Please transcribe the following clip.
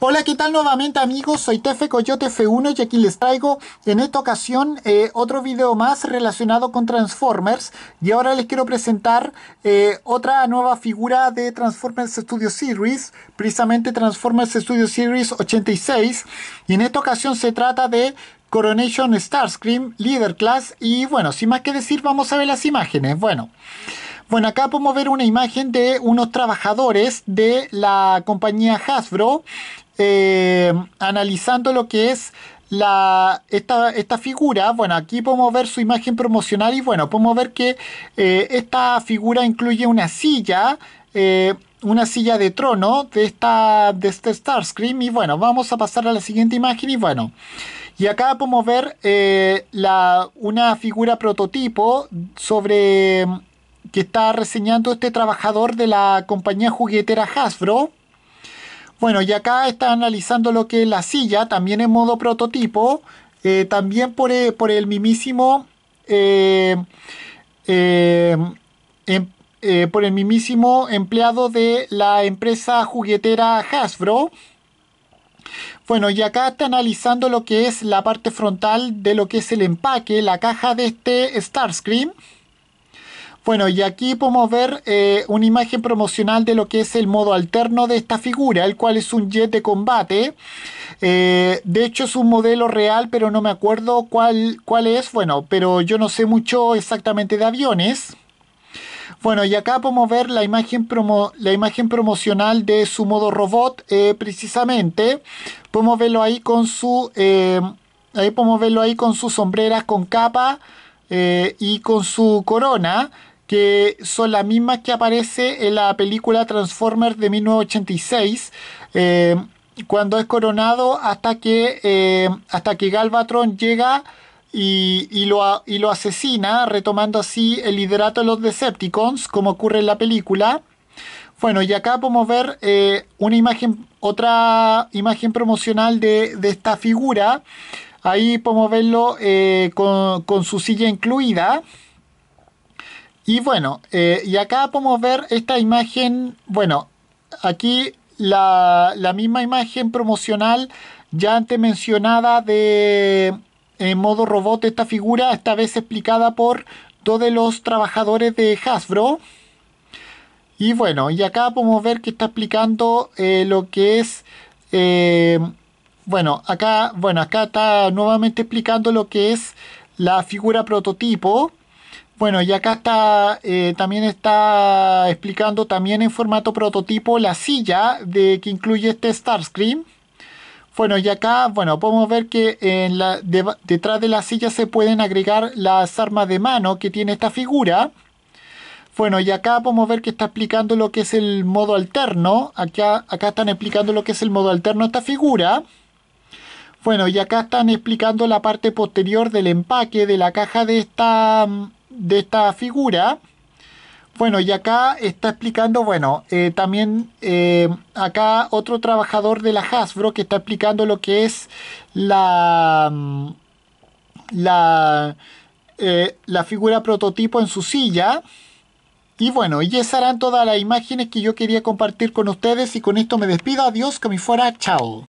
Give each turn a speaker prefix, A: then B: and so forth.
A: Hola, ¿qué tal nuevamente amigos? Soy Tefe Coyote F1 y aquí les traigo en esta ocasión eh, otro video más relacionado con Transformers y ahora les quiero presentar eh, otra nueva figura de Transformers Studio Series, precisamente Transformers Studio Series 86 y en esta ocasión se trata de Coronation Starscream, Leader Class y bueno, sin más que decir vamos a ver las imágenes. Bueno... Bueno, acá podemos ver una imagen de unos trabajadores de la compañía Hasbro eh, analizando lo que es la, esta, figura, bueno, aquí podemos ver su imagen promocional y bueno, podemos ver que eh, esta figura incluye una silla, eh, una silla de trono de, esta, de este Starscream y bueno, vamos a pasar a la siguiente imagen y bueno, y acá podemos ver la, una figura prototipo sobre que está reseñando este trabajador de la compañía juguetera Hasbro. Bueno, y acá está analizando lo que es la silla, también en modo prototipo, eh, también por, eh, el mimísimo... Eh, em, por el mismísimo empleado de la empresa juguetera Hasbro. Bueno, y acá está analizando lo que es la parte frontal de lo que es el empaque, la caja de este Starscream. Bueno, y aquí podemos ver eh, una imagen promocional de lo que es el modo alterno de esta figura, el cual es un jet de combate. Eh, de hecho es un modelo real, pero no me acuerdo cuál, cuál es. Bueno, pero yo no sé mucho exactamente de aviones. Bueno, y acá podemos ver la imagen, promo, la imagen promocional de su modo robot, eh, precisamente. Podemos verlo ahí con su... podemos verlo ahí con sus sombreras con capa y con su corona son las mismas que aparece en la película Transformers de 1986. Eh, cuando es coronado hasta que eh, hasta que Galvatron llega y, lo, asesina, retomando así el liderato de los Decepticons, como ocurre en la película. Bueno, y acá podemos ver eh, una imagen, otra imagen promocional de, esta figura. Ahí podemos verlo con, con su silla incluida. Y bueno, eh, y acá podemos ver esta imagen, bueno, aquí la, misma imagen promocional ya antes mencionada de en modo robot esta figura, esta vez explicada por dos de los trabajadores de Hasbro. Y bueno, y acá podemos ver que está explicando eh, lo que es... Eh, bueno, acá, bueno, acá está nuevamente explicando lo que es la figura prototipo. Bueno, y acá está, eh, también está explicando también en formato prototipo la silla de que incluye este Starscream. Bueno, y acá, bueno, podemos ver que en la, detrás de la silla se pueden agregar las armas de mano que tiene esta figura. Bueno, y acá podemos ver que está explicando lo que es el modo alterno. Acá, acá están explicando lo que es el modo alterno de esta figura. Bueno, y acá están explicando la parte posterior del empaque de la caja de esta de esta figura. Bueno, y acá está explicando, bueno, eh, también eh, acá otro trabajador de la Hasbro que está explicando lo que es la, mm, la, eh, la figura prototipo en su silla. Y bueno, y esas eran todas las imágenes que yo quería compartir con ustedes y con esto me despido. Adiós, que me fuera. Chao.